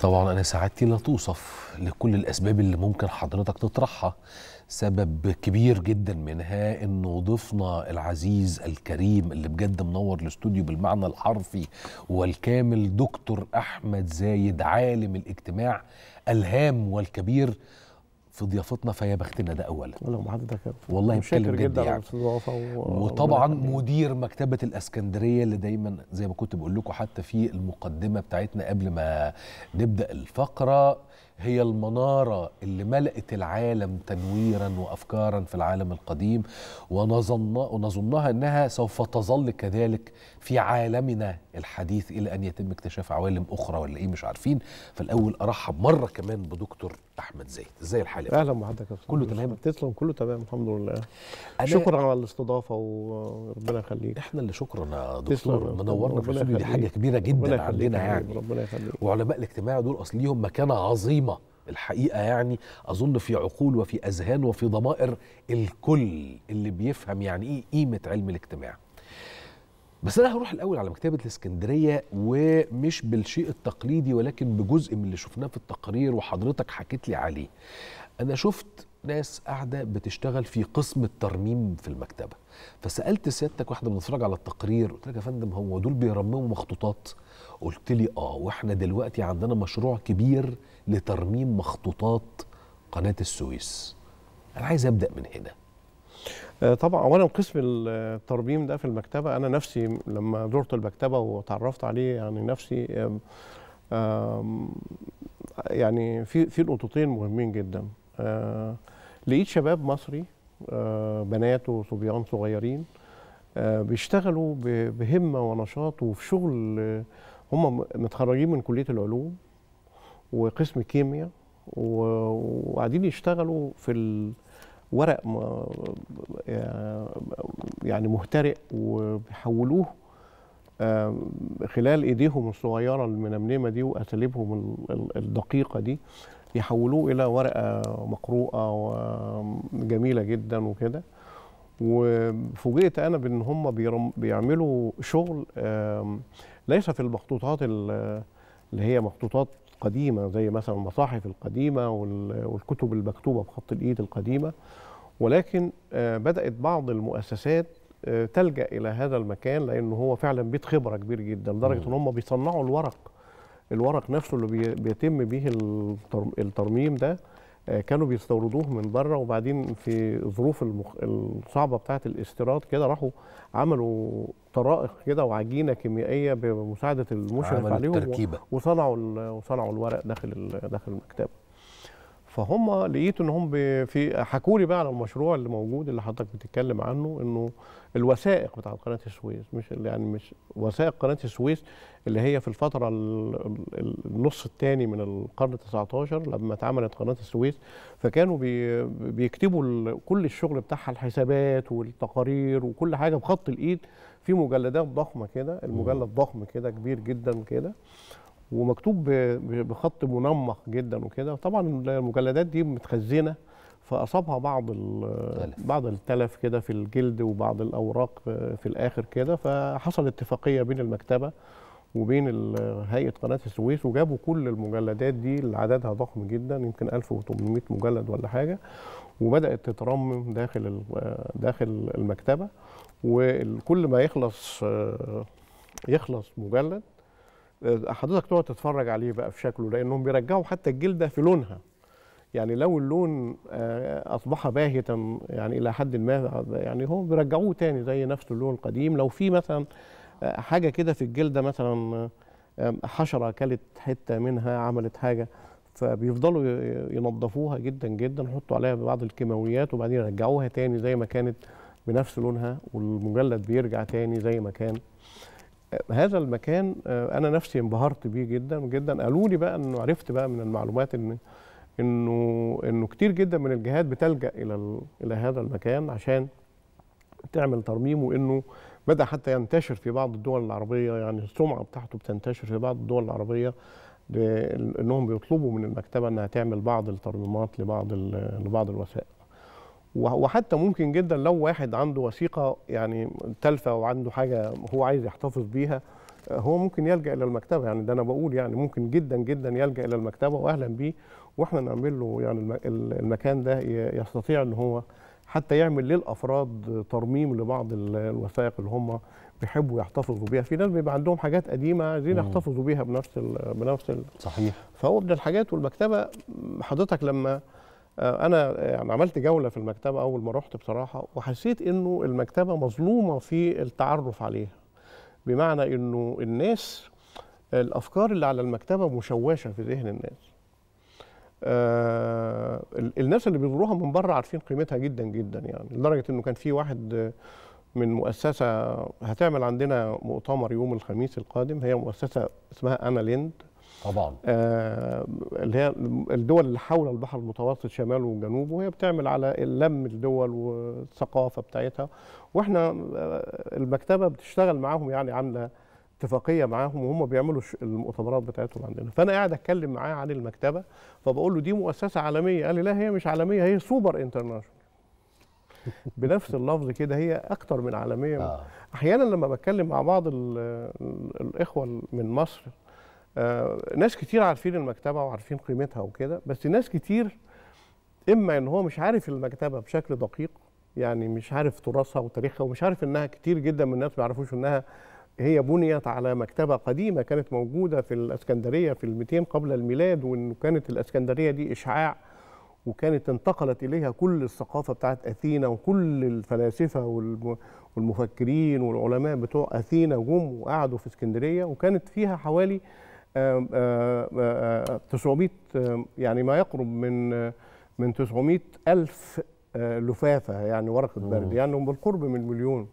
طبعا أنا سعادتي لا توصف لكل الأسباب اللي ممكن حضرتك تطرحها سبب كبير جدا منها انه ضيفنا العزيز الكريم اللي بجد منور الاستوديو بالمعنى الحرفي والكامل دكتور احمد زايد عالم الاجتماع الهام والكبير في ضيافتنا فيا بختنا ده اولا والله حضرتك والله متكلم جدا يعني. و... وطبعا مدير مكتبه الاسكندريه اللي دايما زي ما كنت بقول لكم حتى في المقدمه بتاعتنا قبل ما نبدا الفقره هي المناره اللي ملأت العالم تنويرا وافكارا في العالم القديم ونظن ونظنها انها سوف تظل كذلك في عالمنا الحديث الى ان يتم اكتشاف عوالم اخرى ولا ايه مش عارفين فالاول ارحب مره كمان بدكتور احمد زيد ازاي الحال اهلا بحضرتك كله تمام تسلم كله تمام الحمد لله شكرا على الاستضافه وربنا يخليك احنا اللي شكرا يا دكتور منورنا في الاستوديو دي حاجه كبيره جدا عندنا يعني ربنا يخليك وعلماء الاجتماع دول اصل ليهم مكانه عظيمه الحقيقه يعني اظن في عقول وفي اذهان وفي ضمائر الكل اللي بيفهم يعني ايه قيمه علم الاجتماع بس انا هروح الاول على مكتبه الاسكندريه ومش بالشيء التقليدي ولكن بجزء من اللي شفناه في التقرير وحضرتك حكيت لي عليه انا شفت ناس قاعده بتشتغل في قسم الترميم في المكتبه فسالت سيادتك واحنا بنتفرج على التقرير قلت لك يا فندم هو دول بيرمموا مخطوطات قلت لي اه واحنا دلوقتي عندنا مشروع كبير لترميم مخطوطات قناه السويس انا عايز ابدا من هنا آه، طبعا اولا قسم الترميم ده في المكتبه انا نفسي لما زرت المكتبه وتعرفت عليه يعني نفسي يعني في في نقطتين مهمين جدا آه، لقيت شباب مصري آه، بنات وصبيان صغيرين بيشتغلوا بهمه ونشاط وفي شغل هم متخرجين من كليه العلوم وقسم كيمياء وقاعدين يشتغلوا في ورق آه، يعني مهترئ وبيحولوه خلال ايديهم الصغيره المنمنمه دي واساليبهم الدقيقه دي يحولوه الى ورقه مقروءه وجميله جدا وكده وفوجئت انا بان هم بيعملوا شغل ليس في المخطوطات اللي هي مخطوطات القديمة زي مثلا المصاحف القديمة والكتب المكتوبة بخط الإيد القديمة ولكن آه، بدأت بعض المؤسسات آه، تلجأ إلى هذا المكان لأنه هو فعلا بيت خبرة كبير جدا لدرجة إن هم بيصنعوا الورق الورق نفسه اللي بيتم به الترميم ده آه، كانوا بيستوردوه من بره وبعدين في ظروف المخ... الصعبه بتاعه الاستيراد كده راحوا عملوا طرائق كده وعجينه كيميائيه بمساعده المشرف عليهم وصنعوا ال... وصنعوا الورق داخل ال... داخل المكتبه فهم لقيت ان هم في حكوا لي بقى على المشروع اللي موجود اللي حضرتك بتتكلم عنه انه الوثائق بتاعت قناه السويس مش يعني مش وثائق قناه السويس اللي هي في الفتره النص الثاني من القرن 19 لما اتعملت قناه السويس فكانوا بي بيكتبوا كل الشغل بتاعها الحسابات والتقارير وكل حاجه بخط الايد في مجلدات ضخمه كده المجلد ضخم كده كبير جدا كده ومكتوب بخط منمق جدا وكده طبعا المجلدات دي متخزنه فاصابها بعض التلف. بعض التلف كده في الجلد وبعض الاوراق آه، في الاخر كده فحصل اتفاقيه بين المكتبه وبين هيئه قناه السويس وجابوا كل المجلدات دي اللي عددها ضخم جدا يمكن 1800 مجلد ولا حاجه وبدات تترمم داخل آه، داخل المكتبه وكل ما يخلص آه، يخلص مجلد آه، حضرتك تقعد تتفرج عليه بقى في شكله لانهم بيرجعوا حتى الجلده في لونها يعني لو اللون آه، اصبح باهتا يعني الى حد ما يعني هم بيرجعوه تاني زي نفس اللون القديم لو في مثلا آه، حاجه كده في الجلده مثلا حشره اكلت حته منها عملت حاجه فبيفضلوا ينظفوها جدا جدا يحطوا عليها بعض الكيماويات وبعدين يرجعوها تاني زي ما كانت بنفس لونها والمجلد بيرجع تاني زي ما كان هذا المكان آه، انا نفسي انبهرت بيه جدا جدا قالوا لي بقى انه عرفت بقى من المعلومات ان انه انه كتير جدا من الجهات بتلجا الى الى هذا المكان عشان تعمل ترميم وانه بدا حتى ينتشر في بعض الدول العربيه يعني السمعه بتاعته بتنتشر في بعض الدول العربيه انهم بيطلبوا من المكتبه انها تعمل بعض الترميمات لبعض لبعض الوسائل وحتى ممكن جدا لو واحد عنده وثيقه يعني تالفه وعنده حاجه هو عايز يحتفظ بيها هو ممكن يلجا الى المكتبه يعني ده انا بقول يعني ممكن جدا جدا يلجا الى المكتبه واهلا بيه واحنا نعمل له يعني المكان ده يستطيع ان هو حتى يعمل للافراد ترميم لبعض الوثائق اللي هم بيحبوا يحتفظوا بيها في ناس بيبقى عندهم حاجات قديمه عايزين يحتفظوا بيها بنفس بنفس صحيح فهو من الحاجات والمكتبه حضرتك لما آه، انا آه، يعني عملت جوله في المكتبه اول ما رحت بصراحه وحسيت انه المكتبه مظلومه في التعرف عليها بمعنى انه الناس الافكار اللي على المكتبه مشوشه في ذهن الناس آه الناس اللي بيزوروها من بره عارفين قيمتها جدا جدا يعني لدرجه انه كان في واحد آه، من مؤسسه هتعمل عندنا مؤتمر يوم الخميس القادم هي مؤسسه اسمها انا ليند طبعا آه اللي هي الدول اللي حول البحر المتوسط شماله وجنوبه وهي بتعمل على لم الدول والثقافه بتاعتها واحنا آه، المكتبه بتشتغل معاهم يعني عامله اتفاقيه معاهم وهم بيعملوا المؤتمرات بتاعتهم عندنا فانا قاعد اتكلم معاه عن المكتبه فبقول له دي مؤسسه عالميه قال لي لا هي مش عالميه هي سوبر انترناشونال بنفس اللفظ كده هي اكتر من عالميه آه. احيانا لما بتكلم مع بعض الاخوه من مصر آه، ناس كتير عارفين المكتبه وعارفين قيمتها وكده بس ناس كتير اما ان هو مش عارف المكتبه بشكل دقيق يعني مش عارف تراثها وتاريخها ومش عارف انها كتير جدا من الناس ما يعرفوش انها هي بنيت على مكتبه قديمه كانت موجوده في الاسكندريه في ال 200 قبل الميلاد وانه كانت الاسكندريه دي اشعاع وكانت انتقلت اليها كل الثقافه بتاعت اثينا وكل الفلاسفه والمفكرين والعلماء بتوع اثينا جم وقعدوا في اسكندريه وكانت فيها حوالي 900 يعني ما يقرب من من 900 ألف لفافة يعني ورقة برد يعني بالقرب من مليون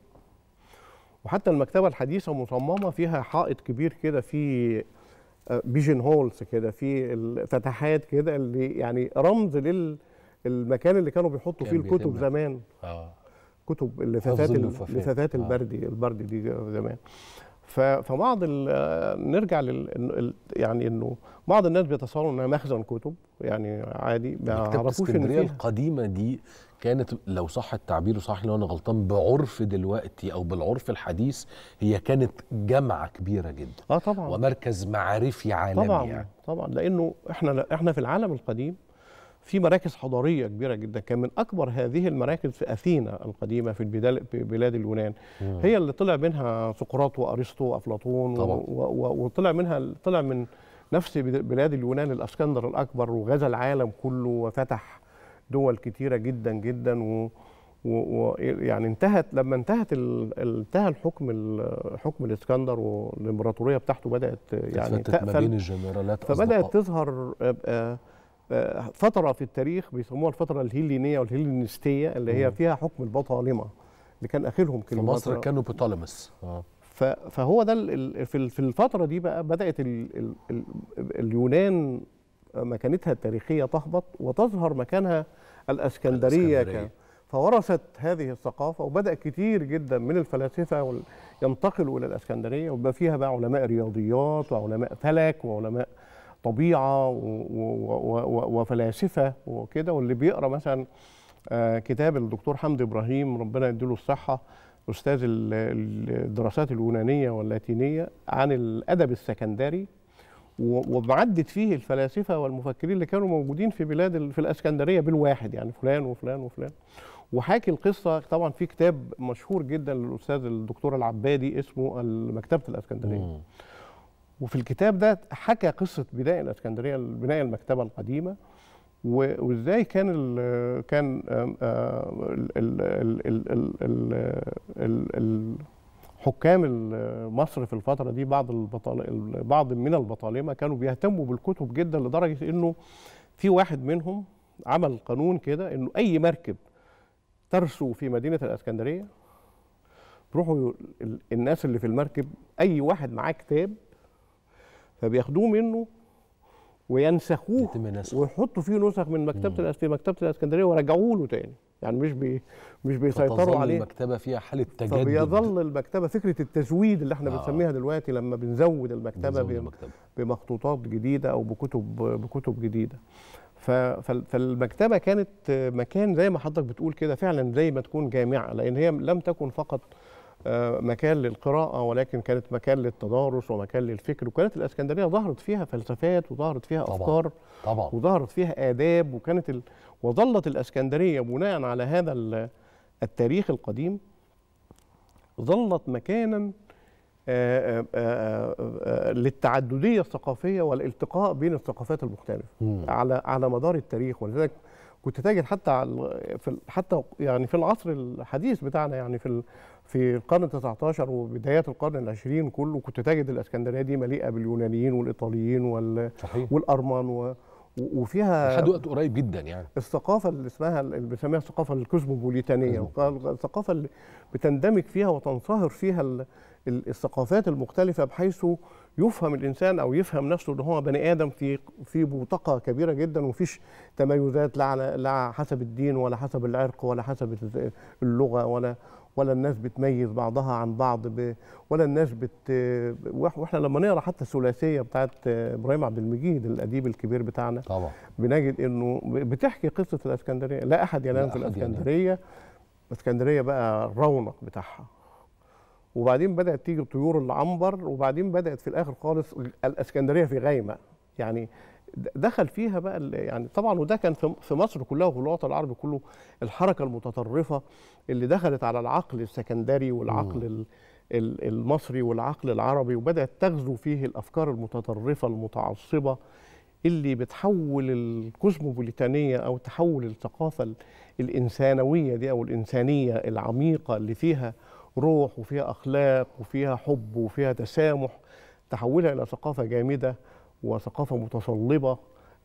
وحتى المكتبة الحديثة مصممة فيها حائط كبير كده فيه بيجن هولز كده فيه فتحات كده اللي يعني رمز للمكان اللي كانوا بيحطوا فيه الكتب زمان آه. كتب اللفافات اللفافات البردي آه. البردي دي زمان فبعض نرجع لل يعني انه بعض الناس بيتصوروا انها مخزن كتب يعني عادي ما يعرفوش ان القديمه دي كانت لو صح التعبير وصح لو انا غلطان بعرف دلوقتي او بالعرف الحديث هي كانت جامعه كبيره جدا اه طبعا ومركز معرفي عالمي طبعا يعني. طبعا لانه احنا احنا في العالم القديم في مراكز حضاريه كبيره جدا كان من اكبر هذه المراكز في اثينا القديمه في بلاد اليونان مم. هي اللي طلع منها سقراط وارسطو وافلاطون وطلع منها طلع من نفس بلاد اليونان الاسكندر الاكبر وغزا العالم كله وفتح دول كتيره جدا جدا و ويعني انتهت لما انتهت انتهى الحكم حكم الاسكندر والامبراطوريه بتاعته بدات يعني تقفل ما بين الجنرالات فبدات تظهر آه، آه، فتره في التاريخ بيسموها الفتره الهيلينيه والهيلينستيه اللي هي فيها حكم البطالمه اللي كان اخرهم كلمه في مصر كانوا بطالمس آه. فهو ده في الفتره دي بقى بدات اليونان مكانتها التاريخيه تهبط وتظهر مكانها الاسكندريه, الأسكندرية. فورثت هذه الثقافه وبدا كتير جدا من الفلاسفه ينتقلوا الى الاسكندريه وبقى فيها بقى علماء رياضيات وعلماء فلك وعلماء طبيعه وفلاسفه وكده واللي بيقرا مثلا آه، كتاب الدكتور حمد ابراهيم ربنا يديله الصحه استاذ الدراسات اليونانيه واللاتينيه عن الادب السكندري وبعدت فيه الفلاسفه والمفكرين اللي كانوا موجودين في بلاد في الاسكندريه بالواحد يعني فلان وفلان وفلان وحاكي القصه طبعا في كتاب مشهور جدا للاستاذ الدكتور العبادي اسمه مكتبه الاسكندريه وفي الكتاب ده حكى قصه بناء الاسكندريه بناء المكتبه القديمه وازاي كان الـ كان ال حكام مصر في الفتره دي بعض بعض من البطالمه كانوا بيهتموا بالكتب جدا لدرجه انه في واحد منهم عمل قانون كده انه اي مركب ترسو في مدينه الاسكندريه تروحوا الناس اللي في المركب اي واحد معاه كتاب فبياخدوه منه وينسخوه ويحطوا فيه نسخ من مكتبه الأس... في مكتبه الاسكندريه ويرجعوا له تاني يعني مش بي مش بيسيطروا عليه المكتبه فيها حاله تجدد فبيظل المكتبه فكره التزويد اللي احنا آه. بنسميها دلوقتي لما بنزود المكتبه, بنزود المكتبة. بمخطوطات جديده او بكتب بكتب جديده فالمكتبه كانت مكان زي ما حضرتك بتقول كده فعلا زي ما تكون جامعه لان هي لم تكن فقط آه، مكان للقراءة ولكن كانت مكان للتدارس ومكان للفكر وكانت الإسكندرية ظهرت فيها فلسفات وظهرت فيها طبعًا أفكار طبعا وظهرت فيها آداب وكانت ال... وظلت الإسكندرية بناء على هذا التاريخ القديم ظلت مكانا آه، آه، للتعددية الثقافية والالتقاء بين الثقافات المختلفة على على مدار التاريخ ولذلك كنت تجد حتى في حتى يعني في العصر الحديث بتاعنا يعني في في القرن ال19 وبدايات القرن العشرين كله كنت تجد الاسكندريه دي مليئه باليونانيين والايطاليين وال... صحيح. والارمان و... وفيها لحد وقت قريب جدا يعني الثقافه اللي اسمها اللي بنسميها الثقافه الكوزموبوليتانيه الثقافه اللي بتندمج فيها وتنصهر فيها ال... الثقافات المختلفه بحيث يفهم الانسان او يفهم نفسه ان هو بني ادم في في بوتقه كبيره جدا ومفيش تميزات لا على لا حسب الدين ولا حسب العرق ولا حسب اللغه ولا ولا الناس بتميز بعضها عن بعض ب... ولا الناس بت واحنا لما نقرا حتى الثلاثيه بتاعت ابراهيم عبد المجيد الاديب الكبير بتاعنا طبعا بنجد انه بتحكي قصه الاسكندريه لا احد ينام في الاسكندريه الاسكندريه بقى الرونق بتاعها وبعدين بدات تيجي طيور العنبر وبعدين بدات في الاخر خالص الاسكندريه في غايمه يعني دخل فيها بقى يعني طبعا وده كان في مصر كلها وفي الوطن العربي كله الحركه المتطرفه اللي دخلت على العقل السكندري والعقل المصري والعقل العربي وبدات تغزو فيه الافكار المتطرفه المتعصبه اللي بتحول الكوزموبوليتانيه او تحول الثقافه الانسانويه دي او الانسانيه العميقه اللي فيها روح وفيها اخلاق وفيها حب وفيها تسامح تحولها الى ثقافه جامده وثقافه متصلبه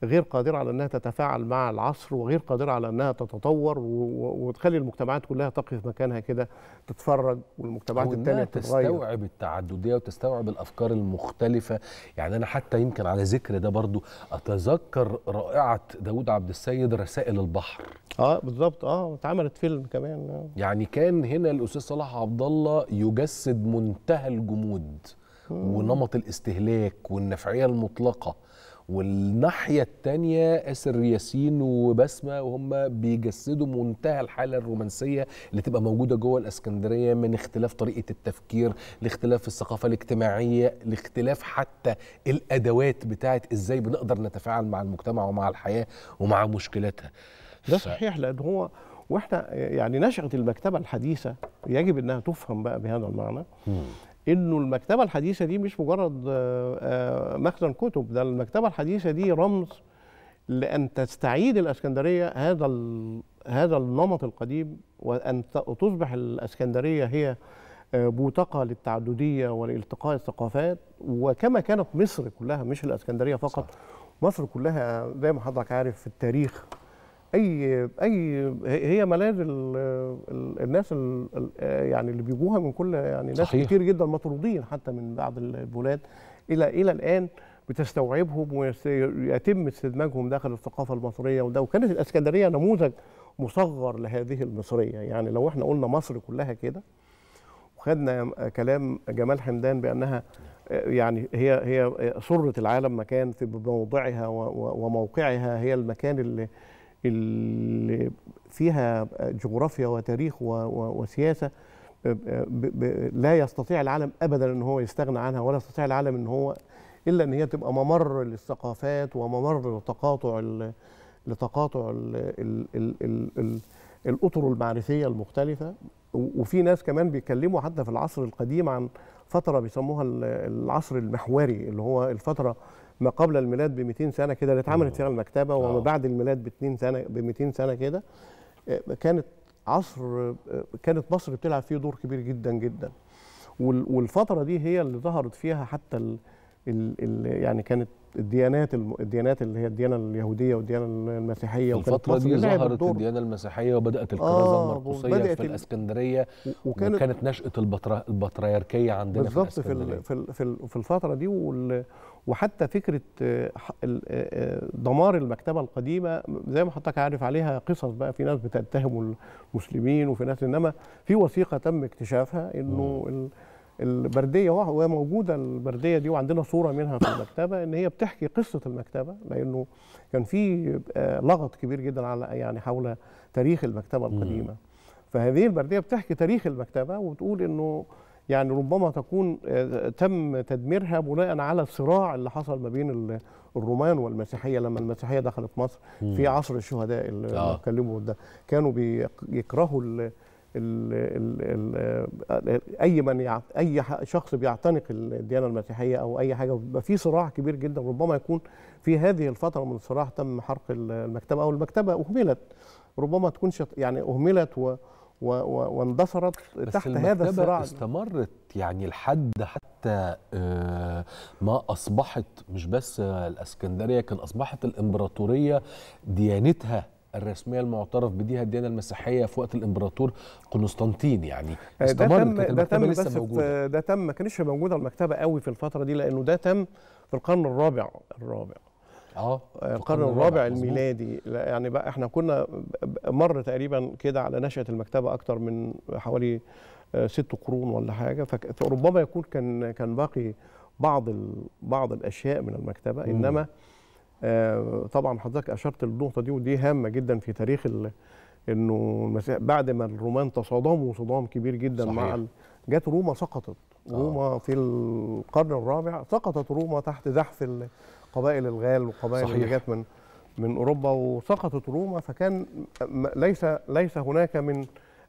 غير قادره على انها تتفاعل مع العصر وغير قادره على انها تتطور وتخلي المجتمعات كلها تقف مكانها كده تتفرج والمجتمعات الثانيه تتغير تستوعب التعدديه وتستوعب الافكار المختلفه يعني انا حتى يمكن على ذكر ده برضو اتذكر رائعه داود عبد السيد رسائل البحر اه بالظبط اه اتعملت فيلم كمان آه. يعني كان هنا الاستاذ صلاح عبد الله يجسد منتهى الجمود ونمط الاستهلاك والنفعيه المطلقه والناحيه الثانيه اسر ياسين وبسمه وهم بيجسدوا منتهى الحاله الرومانسيه اللي تبقى موجوده جوه الاسكندريه من اختلاف طريقه التفكير لاختلاف الثقافه الاجتماعيه لاختلاف حتى الادوات بتاعه ازاي بنقدر نتفاعل مع المجتمع ومع الحياه ومع مشكلاتها ده صحيح لان هو واحنا يعني نشأة المكتبة الحديثة يجب انها تفهم بقى بهذا المعنى انه المكتبه الحديثه دي مش مجرد آه، آه، مخزن كتب ده المكتبه الحديثه دي رمز لان تستعيد الاسكندريه هذا هذا النمط القديم وان تصبح الاسكندريه هي آه، بوتقه للتعدديه ولالتقاء الثقافات وكما كانت مصر كلها مش الاسكندريه فقط صح. مصر كلها زي ما حضرتك عارف في التاريخ اي اي هي ملاذ الناس يعني اللي بيجوها من كل يعني ناس صحيح. كتير جدا مطرودين حتى من بعض البلاد الى الى الان بتستوعبهم ويتم استدماجهم داخل الثقافه المصريه وده وكانت الاسكندريه نموذج مصغر لهذه المصريه يعني لو احنا قلنا مصر كلها كده وخدنا كلام جمال حمدان بانها يعني هي هي سره العالم مكان في موضعها وموقعها هي المكان اللي اللي فيها جغرافيا وتاريخ وسياسه لا يستطيع العالم ابدا ان هو يستغنى عنها ولا يستطيع العالم ان هو الا ان هي تبقى ممر للثقافات وممر لتقاطع لتقاطع الاطر المعرفيه المختلفه وفي ناس كمان بيتكلموا حتى في العصر القديم عن فتره بيسموها العصر المحوري اللي هو الفتره ما قبل الميلاد ب 200 سنه كده اللي اتعملت فيها المكتبه وما آه. بعد الميلاد ب 200 سنه ب 200 سنه كده آه، كانت عصر آه، كانت مصر بتلعب فيه دور كبير جدا جدا والفتره دي هي اللي ظهرت فيها حتى الـ الـ الـ يعني كانت الديانات الديانات اللي هي الديانه اليهوديه والديانه المسيحيه الفتره دي ظهرت الديانه المسيحيه وبدات الكرازه آه المرقسيه في الاسكندريه وكانت, وكانت نشاه البطريركيه عندنا بالظبط في, في, في, في الفتره دي وال وحتى فكره آه، آه، آه، دمار المكتبه القديمه زي ما حضرتك عارف عليها قصص بقى في ناس بتتهم المسلمين وفي ناس انما في وثيقه تم اكتشافها انه البرديه وهي موجوده البرديه دي وعندنا صوره منها في المكتبه ان هي بتحكي قصه المكتبه لانه كان في لغط كبير جدا على يعني حول تاريخ المكتبه القديمه فهذه البرديه بتحكي تاريخ المكتبه وتقول انه يعني ربما تكون آه، تم تدميرها بناء على الصراع اللي حصل ما بين الرومان والمسيحيه لما المسيحيه دخلت مصر في عصر الشهداء اللي اتكلموا آه. ده كانوا بيكرهوا الـ الـ الـ الـ آه، اي من اي شخص بيعتنق الديانه المسيحيه او اي حاجه بيبقى في صراع كبير جدا ربما يكون في هذه الفتره من الصراع تم حرق المكتبه او المكتبه اهملت ربما تكونش يعني اهملت و واندثرت تحت هذا الصراع استمرت يعني لحد حتى آه، ما اصبحت مش بس الاسكندريه كان اصبحت الامبراطوريه ديانتها الرسميه المعترف بديها الديانه المسيحيه في وقت الامبراطور قسطنطين يعني آه، استمرت ده تم ده تم بس ده تم ما موجود موجوده المكتبه قوي في الفتره دي لانه ده تم في القرن الرابع الرابع اه القرن الرابع الميلادي يعني بقى احنا كنا مر تقريبا كده على نشاه المكتبه اكتر من حوالي آه، ست قرون ولا حاجه فربما يكون كان كان باقي بعض بعض الاشياء من المكتبه انما آه، طبعا حضرتك اشرت للنقطه دي ودي هامه جدا في تاريخ انه بعد ما الرومان تصادموا صدام كبير جدا صحيح. مع جت روما سقطت آه. روما آه. في القرن الرابع سقطت روما تحت زحف قبائل الغال وقبائل صحيح. اللي جت من من اوروبا وسقطت روما فكان ليس ليس هناك من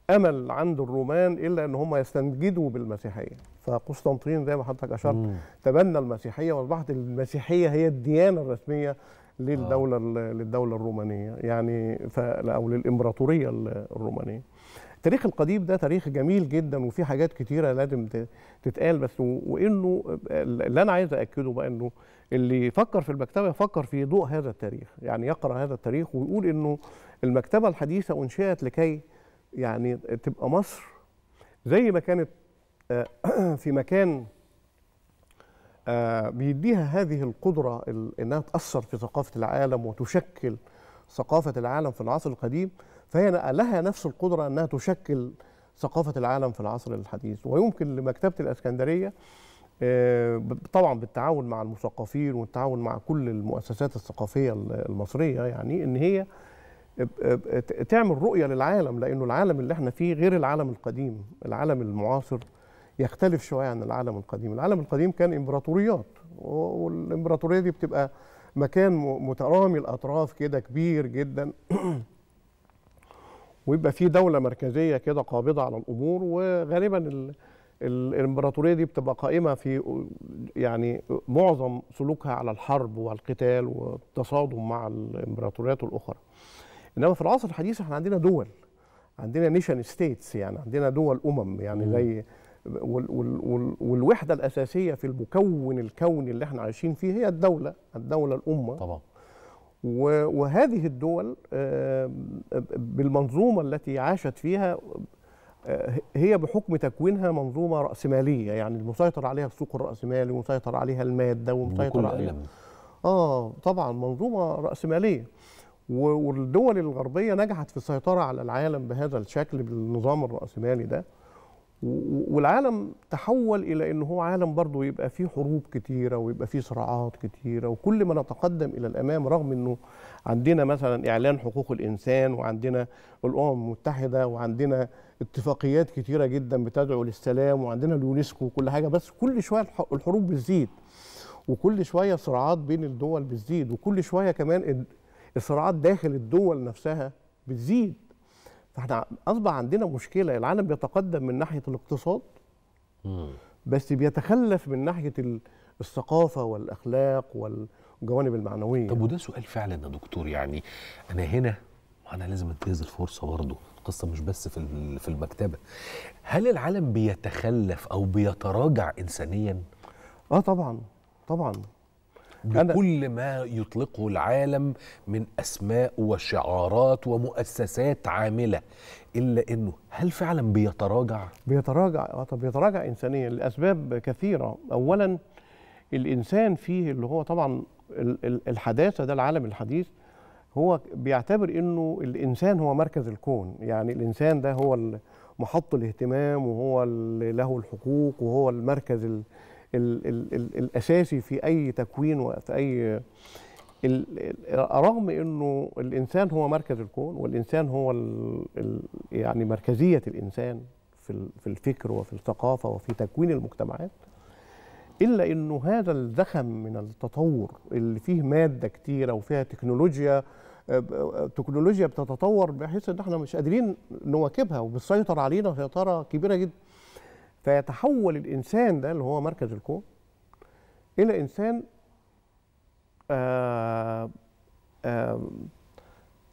امل عند الرومان الا ان هم يستنجدوا بالمسيحيه فقسطنطين زي ما حضرتك اشرت تبنى المسيحيه واصبحت المسيحيه هي الديانه الرسميه للدوله للدوله الرومانيه يعني او للامبراطوريه الرومانيه التاريخ القديم ده تاريخ جميل جدا وفي حاجات كتيره لازم تتقال بس وانه اللي انا عايز اكده بقى انه اللي يفكر في المكتبه يفكر في ضوء هذا التاريخ يعني يقرا هذا التاريخ ويقول انه المكتبه الحديثه انشئت لكي يعني تبقى مصر زي ما كانت آه، في مكان آه، بيديها هذه القدرة أنها تأثر في ثقافة العالم وتشكل ثقافة العالم في العصر القديم فهي لها نفس القدرة أنها تشكل ثقافة العالم في العصر الحديث ويمكن لمكتبة الإسكندرية آه، طبعا بالتعاون مع المثقفين والتعاون مع كل المؤسسات الثقافية المصرية يعني أن هي تعمل رؤية للعالم لأنه العالم اللي احنا فيه غير العالم القديم العالم المعاصر يختلف شويه عن العالم القديم العالم القديم كان امبراطوريات والامبراطوريه دي بتبقى مكان مترامي الاطراف كده كبير جدا ويبقى في دوله مركزيه كده قابضه على الامور وغالبا الامبراطوريه دي بتبقى قائمه في يعني معظم سلوكها على الحرب والقتال والتصادم مع الامبراطوريات الاخرى انما في العصر الحديث احنا عندنا دول عندنا نيشن ستيتس يعني عندنا دول امم يعني زي والوحده الاساسيه في المكون الكوني اللي احنا عايشين فيه هي الدوله الدوله الامه طبعا وهذه الدول آه، بالمنظومه التي عاشت فيها آه، هي بحكم تكوينها منظومه راسماليه يعني المسيطر عليها السوق الراسمالي ومسيطر عليها الماده ومسيطر عليها اه طبعا منظومه راسماليه والدول الغربيه نجحت في السيطره على العالم بهذا الشكل بالنظام الراسمالي ده والعالم تحول الى ان هو عالم برضه يبقى فيه حروب كتيره ويبقى فيه صراعات كتيره وكل ما نتقدم الى الامام رغم انه عندنا مثلا اعلان حقوق الانسان وعندنا الامم المتحده وعندنا اتفاقيات كتيره جدا بتدعو للسلام وعندنا اليونسكو وكل حاجه بس كل شويه الحروب بتزيد وكل شويه صراعات بين الدول بتزيد وكل شويه كمان الصراعات داخل الدول نفسها بتزيد فاحنا اصبح عندنا مشكله العالم بيتقدم من ناحيه الاقتصاد بس بيتخلف من ناحيه الثقافه والاخلاق والجوانب المعنويه طب وده سؤال فعلا يا دكتور يعني انا هنا انا لازم انتهز الفرصه برضه القصه مش بس في في المكتبه هل العالم بيتخلف او بيتراجع انسانيا اه طبعا طبعا بكل ما يطلقه العالم من اسماء وشعارات ومؤسسات عامله الا انه هل فعلا بيتراجع بيتراجع آه، طب بيتراجع انسانيا لاسباب كثيره اولا الانسان فيه اللي هو طبعا الحداثه ده العالم الحديث هو بيعتبر انه الانسان هو مركز الكون يعني الانسان ده هو محط الاهتمام وهو اللي له الحقوق وهو المركز ال ال ال الاساسي في اي تكوين وفي اي رغم انه الانسان هو مركز الكون والانسان هو الـ يعني مركزيه الانسان في في الفكر وفي الثقافه وفي تكوين المجتمعات الا انه هذا الزخم من التطور اللي فيه ماده كتيره وفيها تكنولوجيا تكنولوجيا بتتطور بحيث ان احنا مش قادرين نواكبها وبتسيطر علينا سيطره كبيره جدا فيتحول الانسان ده اللي هو مركز الكون الى انسان آآ آه، آآ آه،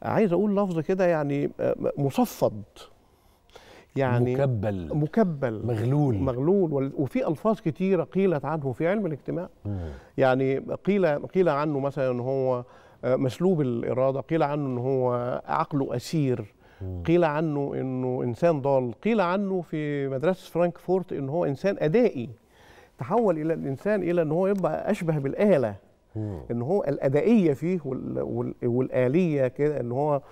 آه، عايز اقول لفظ كده يعني مصفد يعني مكبل مكبل مغلول مغلول وفي الفاظ كتيره قيلت عنه في علم الاجتماع مم. يعني قيل قيل عنه مثلا ان هو مسلوب الاراده قيل عنه ان هو عقله اسير قيل عنه انه انسان ضال قيل عنه في مدرسه فرانكفورت ان هو انسان ادائي تحول الى الانسان الى ان هو يبقى اشبه بالاله ان هو الادائيه فيه والاليه كده ان هو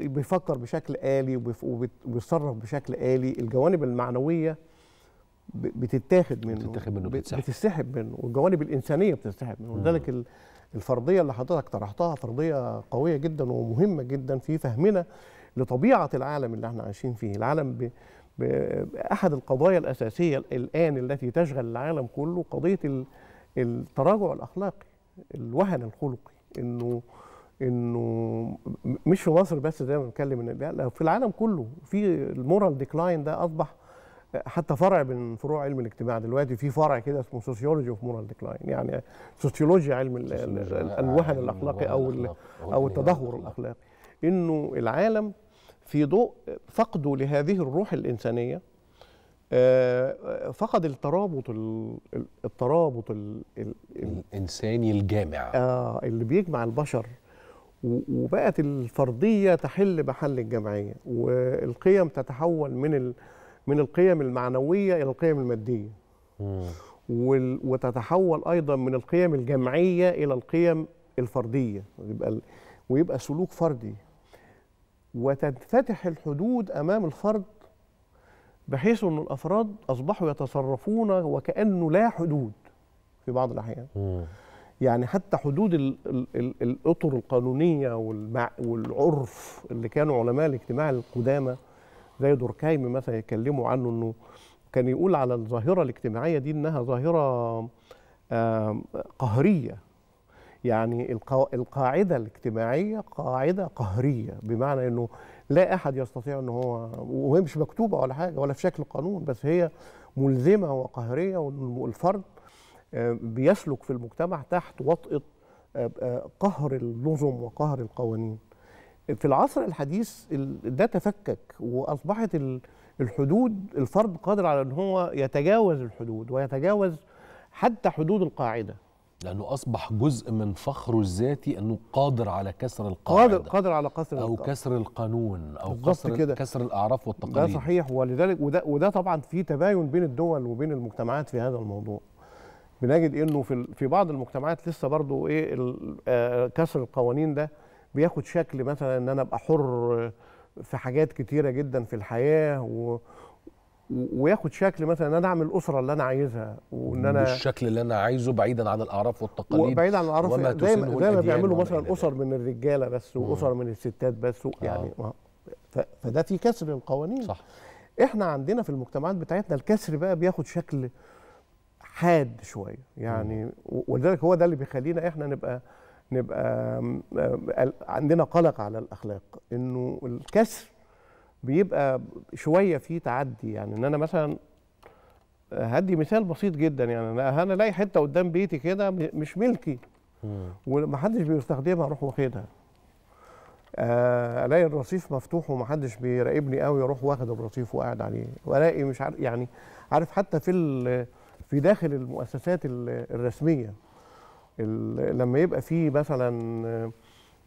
بيفكر بشكل الي وبيتصرف بشكل الي الجوانب المعنويه بتتاخد منه بتتاخد منه بتسحب بتسحب منه والجوانب الانسانيه بتتسحب منه ولذلك الفرضيه اللي حضرتك طرحتها فرضيه قويه جدا ومهمه جدا في فهمنا لطبيعه العالم اللي احنا عايشين فيه العالم ب... ب... احد القضايا الاساسيه الان التي تشغل العالم كله قضيه التراجع الاخلاقي الوهن الخلقي انه انه مش في مصر بس زي ما بنتكلم في العالم كله في المورال ديكلاين ده اصبح حتى فرع من فروع علم الاجتماع دلوقتي في فرع كده اسمه سوسيولوجي اوف مورال ديكلاين يعني سوسيولوجيا علم الوهن الاخلاقي او او التدهور الاخلاقي انه العالم في ضوء فقده لهذه الروح الانسانيه آه، فقد الترابط الترابط الانساني الجامع اه اللي بيجمع البشر وبقت الفرديه تحل محل الجمعيه والقيم تتحول من من القيم المعنويه الى القيم الماديه وتتحول ايضا من القيم الجمعيه الى القيم الفرديه ويبقى ويبقى سلوك فردي وتنفتح الحدود امام الفرد بحيث ان الافراد اصبحوا يتصرفون وكانه لا حدود في بعض الاحيان يعني حتى حدود الـ الـ الـ الاطر القانونيه والعرف اللي كانوا علماء الاجتماع القدامى زي دوركايم مثلا يتكلموا عنه انه كان يقول على الظاهره الاجتماعيه دي انها ظاهره قهريه يعني القاعده الاجتماعيه قاعده قهريه بمعنى انه لا احد يستطيع ان هو وهي مش مكتوبه ولا حاجه ولا في شكل قانون بس هي ملزمه وقهريه والفرد آه، بيسلك في المجتمع تحت وطئه آه، آه، قهر النظم وقهر القوانين في العصر الحديث ده تفكك واصبحت الحدود الفرد قادر على ان هو يتجاوز الحدود ويتجاوز حتى حدود القاعده لأنه أصبح جزء من فخره الذاتي أنه قادر على كسر القاعدة قادر, قادر على كسر أو كسر القانون أو كسر كده. كسر الأعراف والتقاليد ده صحيح ولذلك وده, وده طبعا في تباين بين الدول وبين المجتمعات في هذا الموضوع بنجد انه في في بعض المجتمعات لسه برضه ايه آه، كسر القوانين ده بياخد شكل مثلا ان انا ابقى حر في حاجات كتيره جدا في الحياه و وياخد شكل مثلا ان انا اعمل الاسره اللي انا عايزها وان انا بالشكل اللي انا عايزه بعيدا عن الاعراف والتقاليد بعيدا عن الاعراف وما زي ما بيعملوا مثلا اسر من الرجاله بس واسر من الستات بس آه. يعني آه. فده في كسر القوانين صح احنا عندنا في المجتمعات بتاعتنا الكسر بقى بياخد شكل حاد شويه يعني ولذلك هو ده اللي بيخلينا احنا نبقى نبقى عندنا قلق على الاخلاق انه الكسر بيبقى شويه في تعدي يعني ان انا مثلا هدي مثال بسيط جدا يعني انا الاقي حته قدام بيتي كده مش ملكي ومحدش بيستخدمها اروح واخدها آه، الاقي الرصيف مفتوح ومحدش بيراقبني قوي اروح واخد الرصيف وقاعد عليه والاقي مش عارف يعني عارف حتى في في داخل المؤسسات الرسميه لما يبقى في مثلا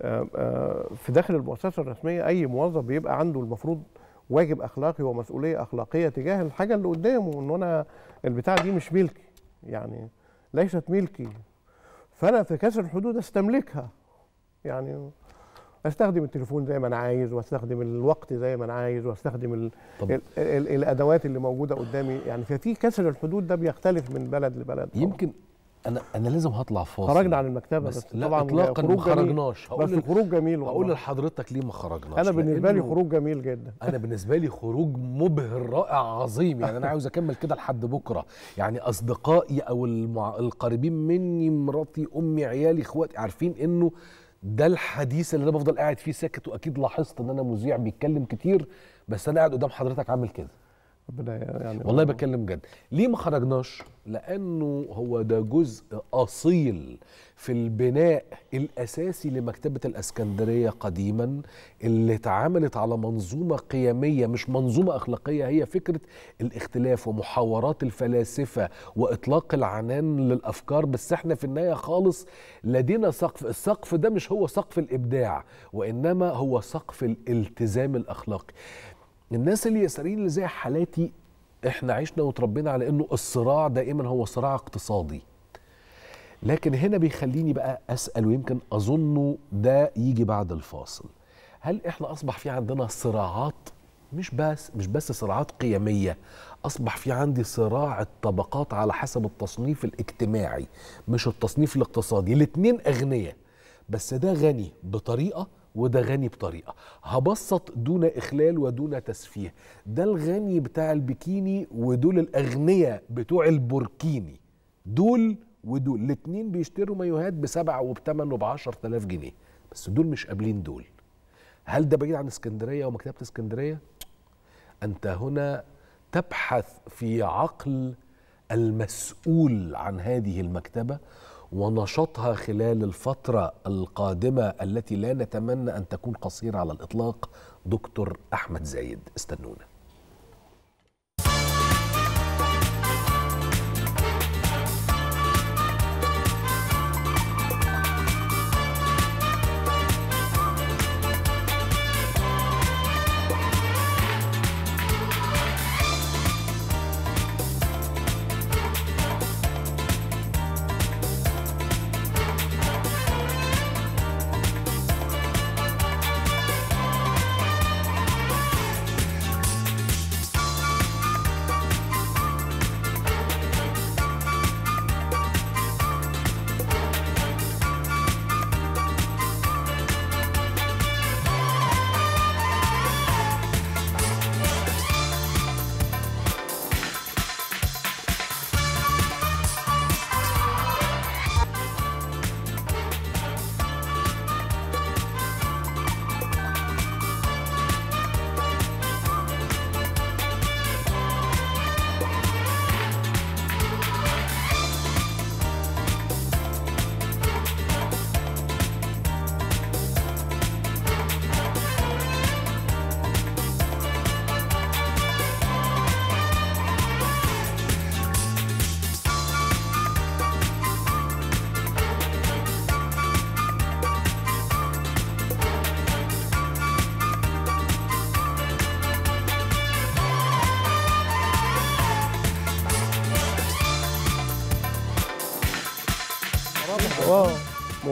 آه، آه، في داخل المؤسسه الرسميه اي موظف بيبقى عنده المفروض واجب اخلاقي ومسؤوليه اخلاقيه تجاه الحاجه اللي قدامه ان انا البتاع دي مش ملكي يعني ليست ملكي فانا في كسر الحدود استملكها يعني استخدم التليفون زي ما انا عايز واستخدم الوقت زي ما انا عايز واستخدم الـ الـ الـ الادوات اللي موجوده قدامي يعني ففي كسر الحدود ده بيختلف من بلد لبلد يمكن انا انا لازم هطلع فاصل خرجنا عن المكتبه بس, بس لا طبعا اطلاقا ما خرجناش بس خروج جميل هقول لحضرتك ليه ما خرجناش انا بالنسبه لي خروج جميل جدا انا بالنسبه لي خروج مبهر رائع عظيم يعني انا عاوز اكمل كده لحد بكره يعني اصدقائي او المع... القريبين مني مراتي امي عيالي اخواتي عارفين انه ده الحديث اللي انا بفضل قاعد فيه ساكت واكيد لاحظت ان انا مذيع بيتكلم كتير بس انا قاعد قدام حضرتك عامل كده ربنا يعني والله بكلم جد ليه ما خرجناش لانه هو ده جزء اصيل في البناء الاساسي لمكتبه الاسكندريه قديما اللي اتعملت على منظومه قيميه مش منظومه اخلاقيه هي فكره الاختلاف ومحاورات الفلاسفه واطلاق العنان للافكار بس احنا في النهايه خالص لدينا سقف السقف ده مش هو سقف الابداع وانما هو سقف الالتزام الاخلاقي الناس اليساريين اللي زي حالاتي احنا عشنا وتربينا على انه الصراع دائما هو صراع اقتصادي لكن هنا بيخليني بقى اسال ويمكن اظنه ده يجي بعد الفاصل هل احنا اصبح في عندنا صراعات مش بس مش بس صراعات قيميه اصبح في عندي صراع الطبقات على حسب التصنيف الاجتماعي مش التصنيف الاقتصادي الاثنين اغنياء بس ده غني بطريقه وده غني بطريقه هبسط دون اخلال ودون تسفيه ده الغني بتاع البكيني ودول الاغنياء بتوع البوركيني دول ودول الاتنين بيشتروا مايوهات بسبعة وبثمن وبعشر تلاف جنيه بس دول مش قابلين دول هل ده بعيد عن اسكندرية ومكتبة اسكندرية؟ أنت هنا تبحث في عقل المسؤول عن هذه المكتبة ونشاطها خلال الفترة القادمة التي لا نتمنى أن تكون قصيرة على الإطلاق دكتور أحمد زايد استنونا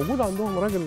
موجود عندهم راجل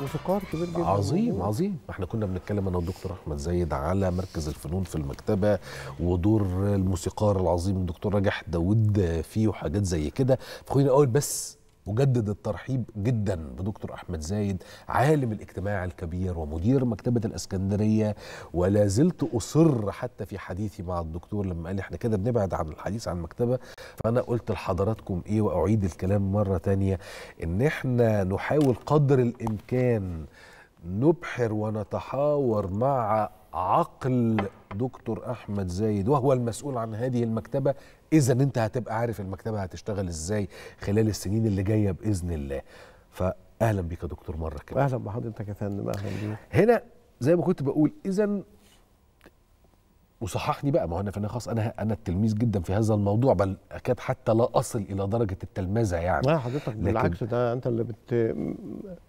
موسيقار كبير جدا عظيم موجود. عظيم احنا كنا بنتكلم انا والدكتور احمد زايد على مركز الفنون في المكتبه ودور الموسيقار العظيم الدكتور نجح داوود فيه وحاجات زي كده فخلينا اقول بس أجدد الترحيب جدا بدكتور أحمد زايد عالم الاجتماع الكبير ومدير مكتبة الإسكندرية ولا زلت أصر حتى في حديثي مع الدكتور لما قال لي احنا كده بنبعد عن الحديث عن المكتبة فأنا قلت لحضراتكم إيه وأعيد الكلام مرة تانية إن احنا نحاول قدر الإمكان نبحر ونتحاور مع عقل دكتور احمد زايد وهو المسؤول عن هذه المكتبه اذا انت هتبقى عارف المكتبه هتشتغل ازاي خلال السنين اللي جايه باذن الله فاهلا بيك يا دكتور مره كده اهلا بحضرتك يا فندم اهلا بيك هنا زي ما كنت بقول اذا وصححني بقى ما هو انا فانا خلاص انا انا التلميذ جدا في هذا الموضوع بل اكاد حتى لا اصل الى درجه التلمذه يعني لا حضرتك بالعكس ده انت اللي بت...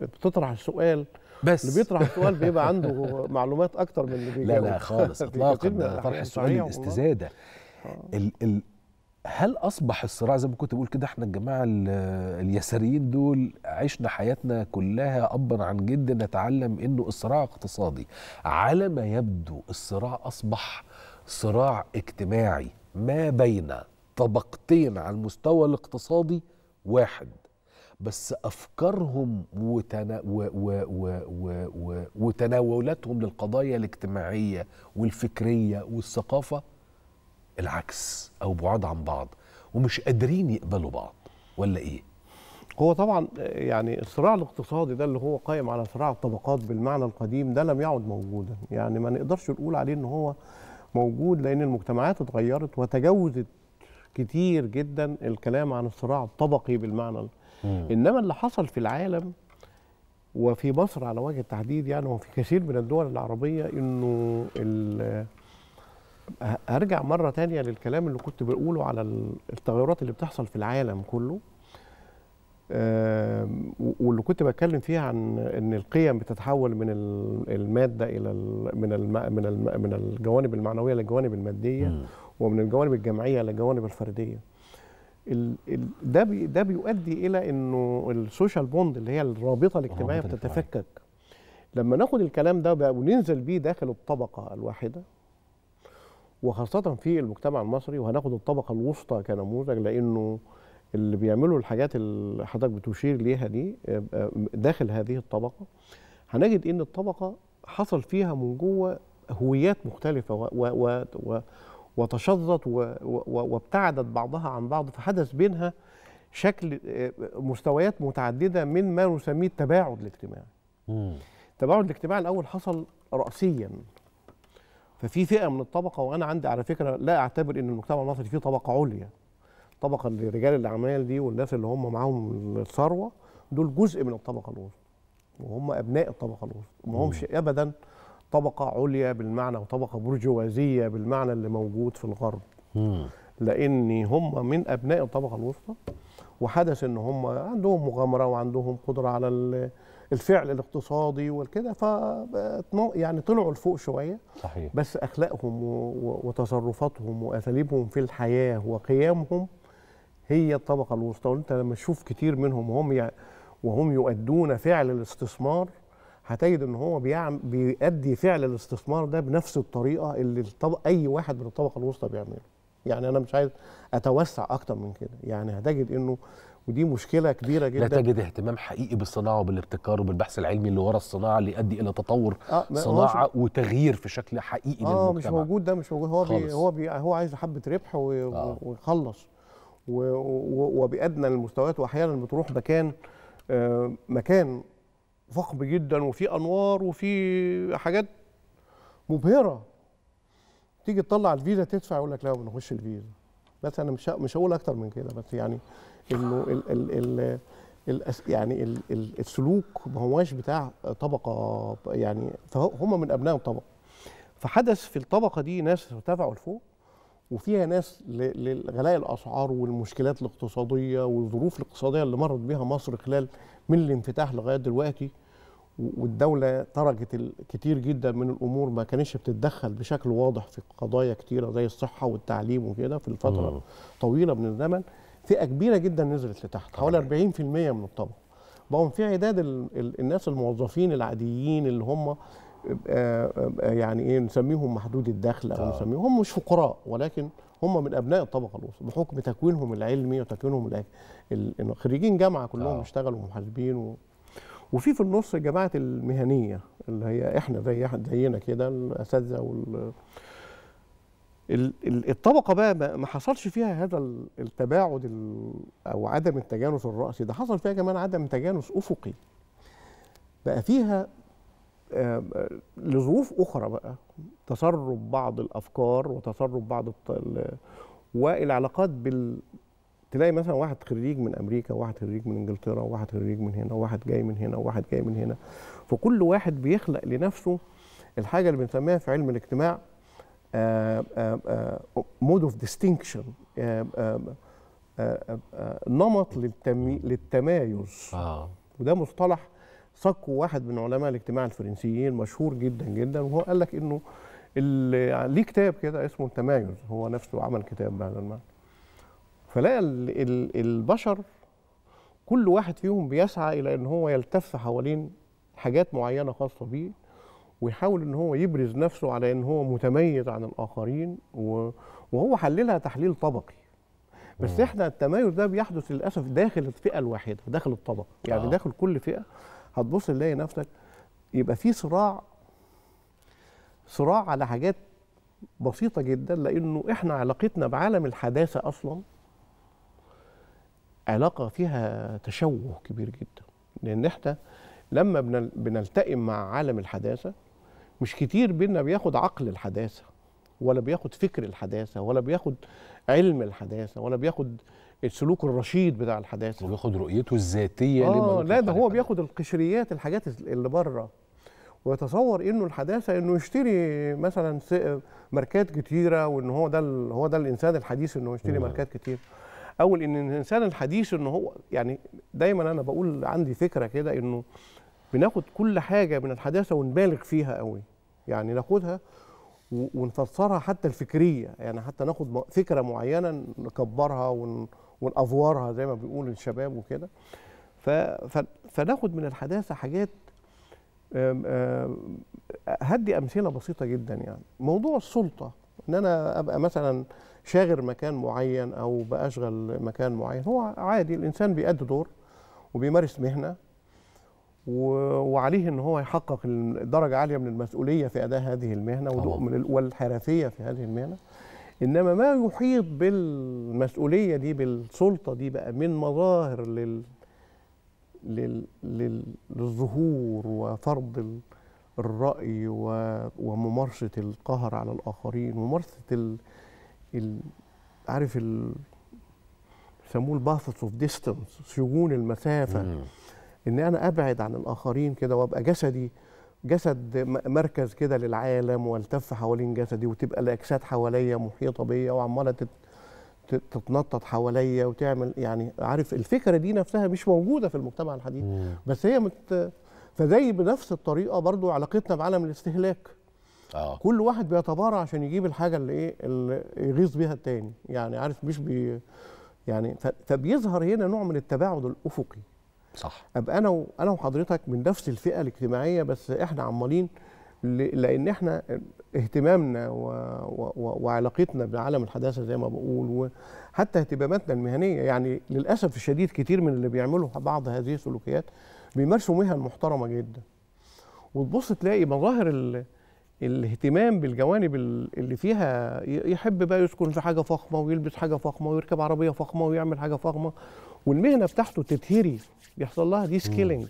بتطرح السؤال بس اللي بيطرح السؤال بيبقى عنده معلومات اكتر من اللي بيجاوب لا لا خالص اطلاقا طرح السؤال الاستزاده ال ال هل اصبح الصراع زي ما كنت بقول كده احنا الجماعه اليساريين دول عشنا حياتنا كلها ابا عن جد نتعلم انه الصراع اقتصادي على ما يبدو الصراع اصبح صراع اجتماعي ما بين طبقتين على المستوى الاقتصادي واحد بس افكارهم وتنا و و و و و وتناولاتهم للقضايا الاجتماعيه والفكريه والثقافه العكس او بعاد عن بعض ومش قادرين يقبلوا بعض ولا ايه هو طبعا يعني الصراع الاقتصادي ده اللي هو قائم على صراع الطبقات بالمعنى القديم ده لم يعد موجودا يعني ما نقدرش نقول عليه ان هو موجود لان المجتمعات اتغيرت وتجاوزت كتير جدا الكلام عن الصراع الطبقي بالمعنى مم. انما اللي حصل في العالم وفي مصر على وجه التحديد يعني وفي كثير من الدول العربيه انه هرجع مره تانية للكلام اللي كنت بقوله على التغيرات اللي بتحصل في العالم كله واللي كنت بتكلم فيها عن ان القيم بتتحول من الماده الى من الم من الم من الجوانب المعنويه للجوانب الماديه ومن الجوانب الجمعيه للجوانب الفرديه ده ده بيؤدي الى انه السوشيال بوند اللي هي الرابطه الاجتماعيه بتتفكك لما ناخد الكلام ده بقى وننزل بيه داخل الطبقه الواحده وخاصه في المجتمع المصري وهناخد الطبقه الوسطى كنموذج لانه اللي بيعملوا الحاجات اللي حضرتك بتشير ليها دي آه، آه، داخل هذه الطبقه هنجد ان الطبقه حصل فيها من جوه هويات مختلفه و, و, و, و وتشظت وابتعدت بعضها عن بعض فحدث بينها شكل آه، مستويات متعدده من ما نسميه التباعد الاجتماعي. التباعد الاجتماعي الاول حصل راسيا ففي فئه من الطبقه وانا عندي على فكره لا اعتبر ان المجتمع المصري فيه طبقه عليا طبقه لرجال الاعمال دي والناس اللي هم معاهم الثروه دول جزء من الطبقه الوسطى وهم ابناء الطبقه الوسطى ما همش ابدا طبقه عليا بالمعنى وطبقه برجوازيه بالمعنى اللي موجود في الغرب لان هم من ابناء الطبقه الوسطى وحدث ان هم عندهم مغامره وعندهم قدره على الفعل الاقتصادي والكده ف يعني طلعوا لفوق شويه صحيح بس اخلاقهم وتصرفاتهم واساليبهم في الحياه وقيامهم هي الطبقه الوسطى وانت لما تشوف كتير منهم وهم وهم يؤدون فعل الاستثمار هتجد ان هو بيعمل بيؤدي فعل الاستثمار ده بنفس الطريقه اللي الطبق اي واحد من الطبقه الوسطى بيعمله يعني انا مش عايز اتوسع اكتر من كده يعني هتجد انه ودي مشكله كبيره جدا لا تجد اهتمام حقيقي بالصناعه وبالابتكار وبالبحث العلمي اللي ورا الصناعه اللي يؤدي الى تطور آه صناعه وتغيير في شكل حقيقي آه للمجتمع مش موجود ده مش موجود هو بي هو بي هو عايز حبه ربح آه. ويخلص وبادنى المستويات واحيانا بتروح مكان آه مكان فخم جدا وفي انوار وفي حاجات مبهره تيجي تطلع الفيزا تدفع يقول لك لا ما نخش الفيزا بس انا مش مش هقول اكتر من كده بس يعني انه ال ال ال الأس يعني ال ال السلوك ما هواش بتاع طبقه يعني فهم من ابناء الطبقه فحدث في الطبقه دي ناس ارتفعوا لفوق وفيها ناس لغلاء الاسعار والمشكلات الاقتصاديه والظروف الاقتصاديه اللي مرت بها مصر خلال من الانفتاح لغايه دلوقتي والدوله تركت كتير جدا من الامور ما كانتش بتتدخل بشكل واضح في قضايا كتيره زي الصحه والتعليم وكده في الفتره طويله من الزمن فئه كبيره جدا نزلت لتحت حوالي 40% من الطبقه بقوا في عداد الناس الموظفين العاديين اللي هم آه، آه، آه، يعني ايه نسميهم محدود الدخل او نسميهم هم مش فقراء ولكن هم من ابناء الطبقه الوسطى بحكم تكوينهم العلمي وتكوينهم خريجين جامعه كلهم أوه. اشتغلوا محاسبين و... وفي في النص جماعه المهنيه اللي هي احنا زي زينا كده الاساتذه وال الطبقه بقى ما حصلش فيها هذا التباعد او عدم التجانس الراسي ده حصل فيها كمان عدم تجانس افقي بقى فيها آه، لظروف اخرى بقى تسرب بعض الافكار وتسرب بعض والعلاقات بال تلاقي مثلا واحد خريج من امريكا واحد خريج من انجلترا واحد خريج من هنا واحد جاي من هنا واحد جاي من هنا فكل واحد بيخلق لنفسه الحاجه اللي بنسميها في علم الاجتماع مود اوف ديستنكشن نمط للتمايز آه. وده مصطلح صكوا واحد من علماء الاجتماع الفرنسيين مشهور جدا جدا وهو قال لك انه يعني ليه كتاب كده اسمه التمايز هو نفسه عمل كتاب بهذا المعنى فلقى البشر كل واحد فيهم بيسعى الى ان هو يلتف حوالين حاجات معينه خاصه بيه ويحاول ان هو يبرز نفسه على ان هو متميز عن الاخرين وهو حللها تحليل طبقي بس احنا التمايز ده بيحدث للاسف داخل الفئه الواحده داخل الطبقه يعني آه. داخل كل فئه هتبص تلاقي نفسك يبقى في صراع صراع على حاجات بسيطة جدا لأنه إحنا علاقتنا بعالم الحداثة أصلا علاقة فيها تشوه كبير جدا لأن إحنا لما بنلتئم مع عالم الحداثة مش كتير بينا بياخد عقل الحداثة ولا بياخد فكر الحداثة ولا بياخد علم الحداثة ولا بياخد السلوك الرشيد بتاع الحداثه وبياخد رؤيته الذاتيه اه لا ده هو بياخد القشريات الحاجات اللي بره ويتصور انه الحداثه انه يشتري مثلا ماركات كتيره وان هو ده هو ده الانسان الحديث انه يشتري ماركات كتير او ان الانسان الحديث ان هو يعني دايما انا بقول عندي فكره كده انه بناخد كل حاجه من الحداثه ونبالغ فيها قوي يعني ناخدها ونفسرها حتى الفكريه يعني حتى ناخد فكره معينه نكبرها ون والافوارها زي ما بيقول الشباب وكده فناخد من الحداثه حاجات هدي امثله بسيطه جدا يعني موضوع السلطه ان انا ابقى مثلا شاغر مكان معين او باشغل مكان معين هو عادي الانسان بيأدي دور وبيمارس مهنه وعليه ان هو يحقق درجه عاليه من المسؤوليه في اداء هذه المهنه والحرفيه في هذه المهنه انما ما يحيط بالمسؤوليه دي بالسلطه دي بقى من مظاهر لل لل... لل... للظهور وفرض الرأي و... وممارسة القهر على الآخرين وممارسة ال... ال... عارف ال... سموه الباثوس اوف ديستانس سجون المسافة مم. إن أنا أبعد عن الآخرين كده وأبقى جسدي جسد مركز كده للعالم والتف حوالين جسدي وتبقى الاجساد حواليا محيطه بيا وعماله تتنطط حواليا وتعمل يعني عارف الفكره دي نفسها مش موجوده في المجتمع الحديث بس هي مت... فزي بنفس الطريقه برضو علاقتنا بعالم الاستهلاك آه. كل واحد بيتبارى عشان يجيب الحاجه اللي ايه اللي يغيظ بيها التاني يعني عارف مش بي يعني فبيظهر هنا نوع من التباعد الافقي صح ابقى انا انا وحضرتك من نفس الفئه الاجتماعيه بس احنا عمالين لان احنا اهتمامنا و... و... وعلاقتنا بعالم الحداثه زي ما بقول وحتى اهتماماتنا المهنيه يعني للاسف الشديد كتير من اللي بيعملوا بعض هذه السلوكيات بيمارسوا مهن محترمه جدا وتبص تلاقي مظاهر ال... الاهتمام بالجوانب اللي فيها يحب بقى يسكن في حاجه فخمه ويلبس حاجه فخمه ويركب عربيه فخمه ويعمل حاجه فخمه والمهنه بتاعته تتهري بيحصل لها دي سكيلينج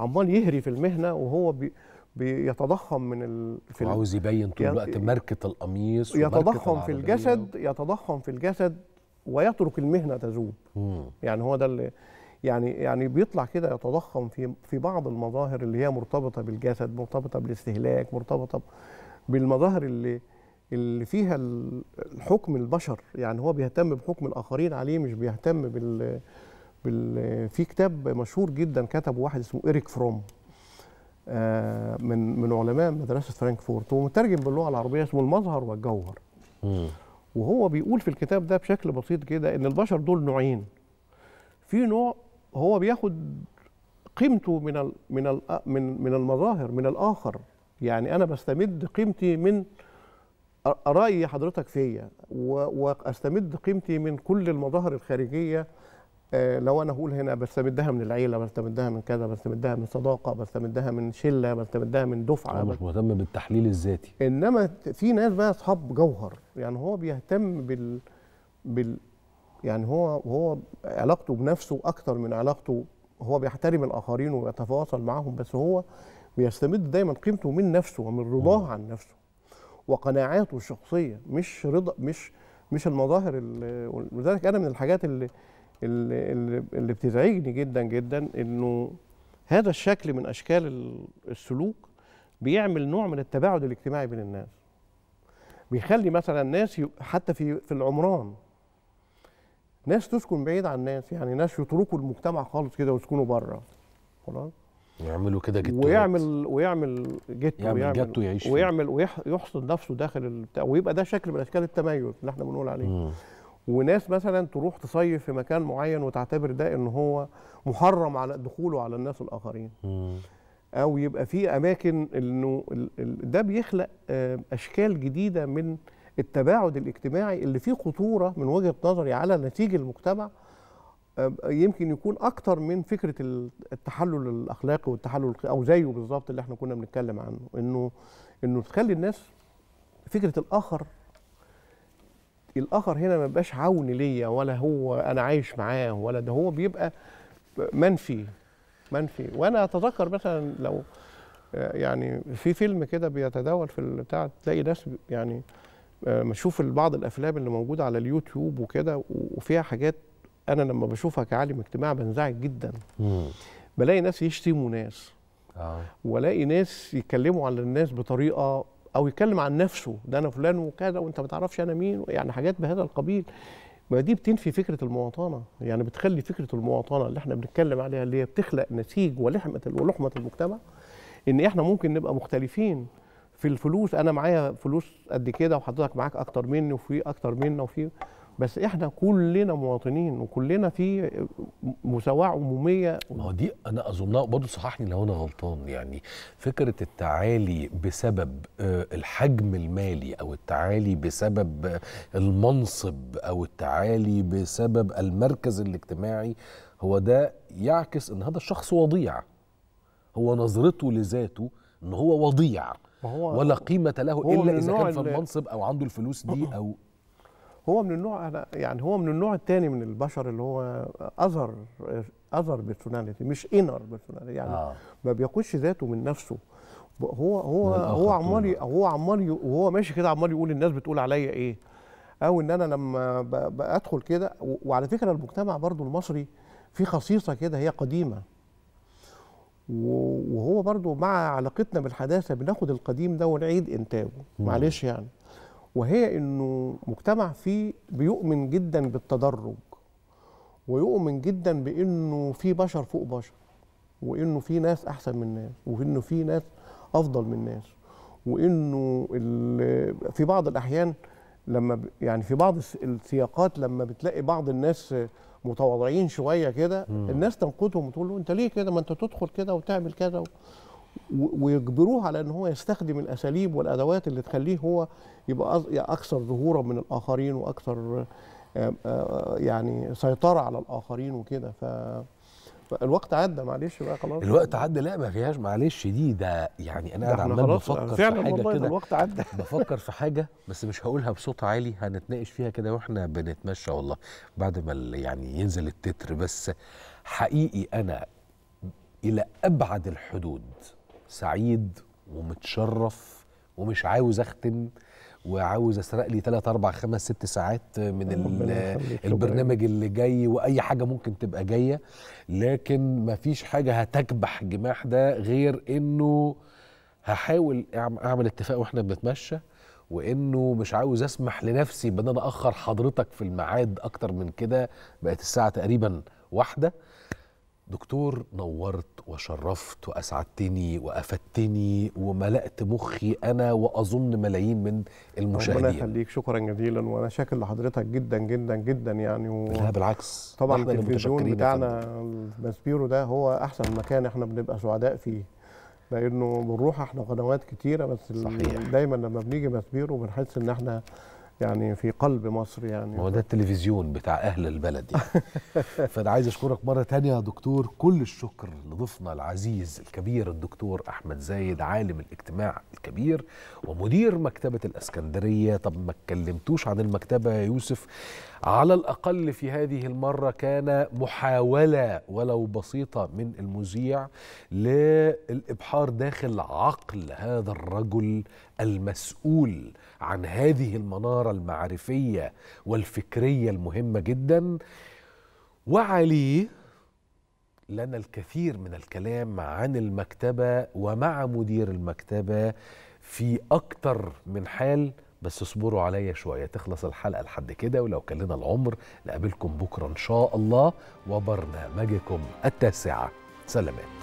عمال يهري في المهنه وهو بي بيتضخم من ال... في عاوز يبين طول الوقت ماركه القميص يتضخم في الجسد يتضخم في الجسد ويترك المهنه تذوب يعني هو ده اللي يعني يعني بيطلع كده يتضخم في في بعض المظاهر اللي هي مرتبطه بالجسد مرتبطه بالاستهلاك مرتبطه بالمظاهر اللي اللي فيها الحكم البشر يعني هو بيهتم بحكم الاخرين عليه مش بيهتم بال بال في كتاب مشهور جدا كتبه واحد اسمه إريك فروم آه، من من علماء مدرسه فرانكفورت ومترجم باللغه العربيه اسمه المظهر والجوهر وهو بيقول في الكتاب ده بشكل بسيط كده ان البشر دول نوعين في نوع هو بياخد قيمته من من من من المظاهر من الاخر يعني انا بستمد قيمتي من راي حضرتك فيا واستمد قيمتي من كل المظاهر الخارجيه آه، لو انا هقول هنا بستمدها من العيله بستمدها من كذا بستمدها من صداقه بستمدها من شله بستمدها من دفعه هو مش مهتم بالتحليل الذاتي انما في ناس بقى اصحاب جوهر يعني هو بيهتم بال بال يعني هو هو علاقته بنفسه اكتر من علاقته هو بيحترم الاخرين ويتواصل معهم بس هو بيستمد دايما قيمته من نفسه ومن رضاه عن نفسه وقناعاته الشخصيه مش رضا مش مش المظاهر ولذلك انا من الحاجات اللي اللي, اللي بتزعجني جدا جدا انه هذا الشكل من اشكال السلوك بيعمل نوع من التباعد الاجتماعي بين الناس بيخلي مثلا الناس حتى في في العمران ناس تسكن بعيد عن الناس يعني ناس يتركوا المجتمع خالص كده ويسكنوا بره خلاص يعملوا كده جيتو ويعمل ويعمل جيتو يعمل ويعمل جيتو يعيش ويعمل ويحصن نفسه داخل البتاع ويبقى ده شكل من اشكال التميز اللي احنا بنقول عليه مم. وناس مثلا تروح تصيف في مكان معين وتعتبر ده ان هو محرم على دخوله على الناس الاخرين مم. او يبقى في اماكن انه ده بيخلق آه، اشكال جديده من التباعد الاجتماعي اللي فيه خطوره من وجهه نظري على نتيجه المجتمع آه، يمكن يكون اكتر من فكره التحلل الاخلاقي والتحلل او زيه بالظبط اللي احنا كنا بنتكلم عنه انه انه تخلي الناس فكره الاخر الاخر هنا ما بيبقاش عون ليا ولا هو انا عايش معاه ولا ده هو بيبقى منفي منفي وانا اتذكر مثلا لو آه، يعني في فيلم كده بيتداول في بتاع تلاقي ناس يعني آه، بشوف بعض الافلام اللي موجوده على اليوتيوب وكده وفيها حاجات انا لما بشوفها كعالم اجتماع بنزعج جدا بلاقي ناس يشتموا ناس آه. والاقي ناس يتكلموا على الناس بطريقه او يتكلم عن نفسه ده انا فلان وكذا وانت ما تعرفش انا مين يعني حاجات بهذا القبيل ما دي بتنفي فكره المواطنه يعني بتخلي فكره المواطنه اللي احنا بنتكلم عليها اللي هي بتخلق نسيج ولحمه ولحمه المجتمع ان احنا ممكن نبقى مختلفين في الفلوس انا معايا فلوس قد كده وحضرتك معاك اكتر مني وفي اكتر منا وفي بس احنا كلنا مواطنين وكلنا في مساواه عموميه ما هو دي انا اظنها برضه صححني لو انا غلطان يعني فكره التعالي بسبب آه، الحجم المالي او التعالي بسبب آه، المنصب او التعالي بسبب المركز الاجتماعي هو ده يعكس ان هذا الشخص وضيع هو نظرته لذاته ان هو وضيع هو ولا قيمه له الا اذا كان في المنصب او عنده الفلوس دي أه. او هو من النوع انا يعني هو من النوع الثاني من البشر اللي هو اذر اذر بيرسوناليتي مش انر بيرسوناليتي يعني آه. ما بيقودش ذاته من نفسه هو هو هو عمال هو عمال وهو ماشي كده عمال يقول الناس بتقول عليا ايه او ان انا لما بادخل كده وعلى فكره المجتمع برضو المصري في خصيصه كده هي قديمه وهو برضو مع علاقتنا بالحداثه بناخد القديم ده ونعيد انتاجه معلش يعني وهي انه مجتمع فيه بيؤمن جدا بالتدرج ويؤمن جدا بانه في بشر فوق بشر وانه في ناس احسن من ناس وانه في ناس افضل من ناس وانه في بعض الاحيان لما يعني في بعض السياقات لما بتلاقي بعض الناس متواضعين شويه كده الناس تنقدهم وتقول له انت ليه كده ما انت تدخل كده وتعمل كده و... ويجبروه على ان هو يستخدم الاساليب والادوات اللي تخليه هو يبقى اكثر ظهورا من الاخرين واكثر آه، آه، يعني سيطره على الاخرين وكده ف الوقت عدى معلش بقى خلاص الوقت عدى لا ما فيهاش معلش دي ده يعني انا قاعد عمال بفكر في حاجه كده الوقت عدى بفكر في حاجه بس مش هقولها بصوت عالي هنتناقش فيها كده واحنا بنتمشى والله بعد ما يعني ينزل التتر بس حقيقي انا الى ابعد الحدود سعيد ومتشرف ومش عاوز اختم وعاوز اسرق لي 3 4 5 6 ساعات من البرنامج اللي جاي واي حاجه ممكن تبقى جايه لكن مفيش حاجه هتكبح الجماح ده غير انه هحاول اعمل اتفاق واحنا بنتمشى وانه مش عاوز اسمح لنفسي بان انا اخر حضرتك في الميعاد اكتر من كده بقت الساعه تقريبا واحده دكتور نورت وشرفت واسعدتني وافدتني وملأت مخي انا واظن ملايين من المشاهدين ربنا يخليك شكرا جزيلا وانا شاكر لحضرتك جدا جدا جدا يعني و... لا بالعكس طبعا التلفزيون بتاعنا ماسبيرو ده هو احسن مكان احنا بنبقى سعداء فيه لانه بنروح احنا قنوات كتيره بس صحيح. دايما لما بنيجي ماسبيرو بنحس ان احنا يعني في قلب مصر يعني هو ده التلفزيون بتاع اهل البلد يعني فانا عايز اشكرك مره تانية يا دكتور كل الشكر لضيفنا العزيز الكبير الدكتور احمد زايد عالم الاجتماع الكبير ومدير مكتبه الاسكندريه طب ما اتكلمتوش عن المكتبه يا يوسف على الاقل في هذه المره كان محاوله ولو بسيطه من المذيع للابحار داخل عقل هذا الرجل المسؤول عن هذه المناره المعرفيه والفكريه المهمه جدا وعليه لنا الكثير من الكلام عن المكتبه ومع مدير المكتبه في اكتر من حال بس اصبروا عليا شويه تخلص الحلقه لحد كده ولو كان لنا العمر نقابلكم بكره ان شاء الله وبرنامجكم التاسعه سلامات